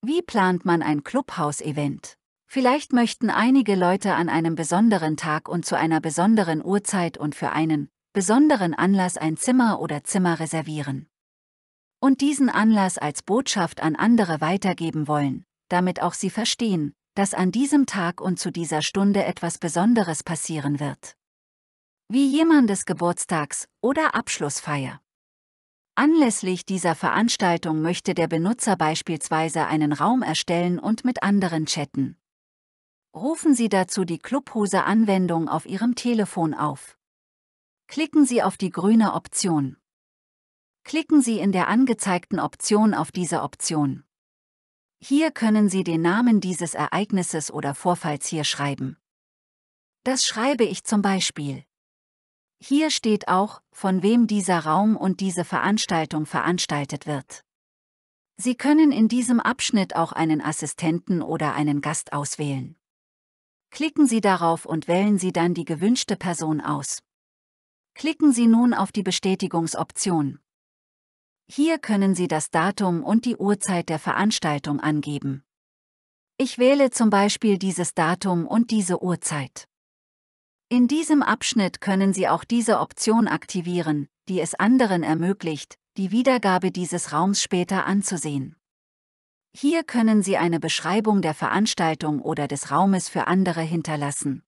Wie plant man ein Clubhouse-Event? Vielleicht möchten einige Leute an einem besonderen Tag und zu einer besonderen Uhrzeit und für einen besonderen Anlass ein Zimmer oder Zimmer reservieren. Und diesen Anlass als Botschaft an andere weitergeben wollen, damit auch sie verstehen, dass an diesem Tag und zu dieser Stunde etwas Besonderes passieren wird. Wie jemandes Geburtstags- oder Abschlussfeier. Anlässlich dieser Veranstaltung möchte der Benutzer beispielsweise einen Raum erstellen und mit anderen chatten. Rufen Sie dazu die Clubhose-Anwendung auf Ihrem Telefon auf. Klicken Sie auf die grüne Option. Klicken Sie in der angezeigten Option auf diese Option. Hier können Sie den Namen dieses Ereignisses oder Vorfalls hier schreiben. Das schreibe ich zum Beispiel. Hier steht auch, von wem dieser Raum und diese Veranstaltung veranstaltet wird. Sie können in diesem Abschnitt auch einen Assistenten oder einen Gast auswählen. Klicken Sie darauf und wählen Sie dann die gewünschte Person aus. Klicken Sie nun auf die Bestätigungsoption. Hier können Sie das Datum und die Uhrzeit der Veranstaltung angeben. Ich wähle zum Beispiel dieses Datum und diese Uhrzeit. In diesem Abschnitt können Sie auch diese Option aktivieren, die es anderen ermöglicht, die Wiedergabe dieses Raums später anzusehen. Hier können Sie eine Beschreibung der Veranstaltung oder des Raumes für andere hinterlassen.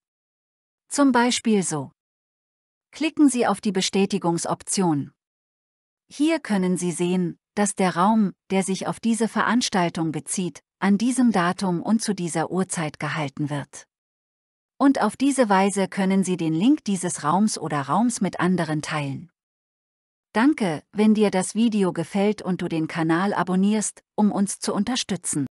Zum Beispiel so. Klicken Sie auf die Bestätigungsoption. Hier können Sie sehen, dass der Raum, der sich auf diese Veranstaltung bezieht, an diesem Datum und zu dieser Uhrzeit gehalten wird und auf diese Weise können Sie den Link dieses Raums oder Raums mit anderen teilen. Danke, wenn dir das Video gefällt und du den Kanal abonnierst, um uns zu unterstützen.